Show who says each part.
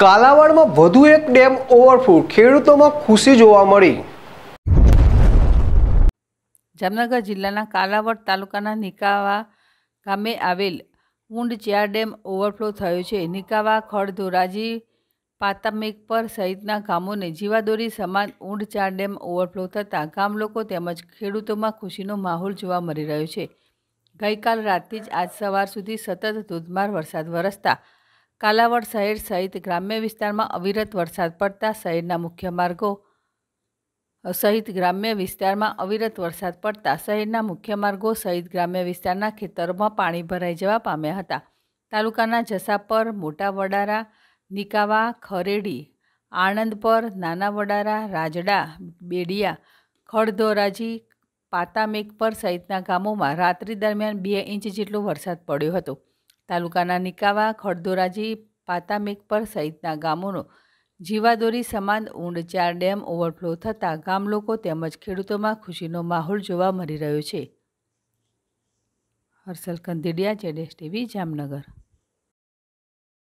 Speaker 1: કાલાવાડમાં વધુ એક dam overflow ખેડૂતોમાં ખુશી જોવા મળી જામનગર જિલ્લાના કાલાવડ તાલુકાના નિકાવા ગામે આવેલ ઊંડચિયા ડેમ ઓવરફ્લો થયો છે નિકાવા ખડ ધોરાજી પાતમિક પર સહિતના ગામોને જીવાદોરી સમાન ઊંડચા ડેમ ઓવરફ્લો થતાં ગામ લોકો તેમજ ખેડૂતોમાં ખુશીનો માહોલ જોવા મળી રહ્યો છે ગઈકાલ રાતથી જ આજ સવાર સુધી સતત ધોધમાર વરસાદ વરસતા કાલાવડ શહેર સહિત ગ્રામ્ય વિસ્તારમાં અવિરત વરસાદ પડતા શહેરના મુખ્ય માર્ગો સહિત ગ્રામ્ય વિસ્તારમાં અવિરત વરસાદ પડતા શહેરના મુખ્ય માર્ગો સહિત ગ્રામ્ય વિસ્તારના ખેતરોમાં પાણી ભરાઈ જવા પામ્યા હતા તાલુકાના જસાપર મોટા વડારા નિકાવા ખરેડી આણંદપર નાના વડારા રાજડા બેડિયા ખડધોરાજી પાતામેક પર સહિતના ગામોમાં રાત્રિ દરમિયાન બે ઇંચ જેટલો વરસાદ પડ્યો હતો તાલુકાના નિકાવા ખડદોરાજી પર સહિતના ગામોનો જીવાદોરી સમાન ઊંડ ચાર ડેમ ઓવરફ્લો થતાં ગામલોકો તેમજ ખેડૂતોમાં ખુશીનો માહોલ જોવા મળી રહ્યો છે હર્ષલ કંદીડિયા જેડેશ ટીવી જામનગર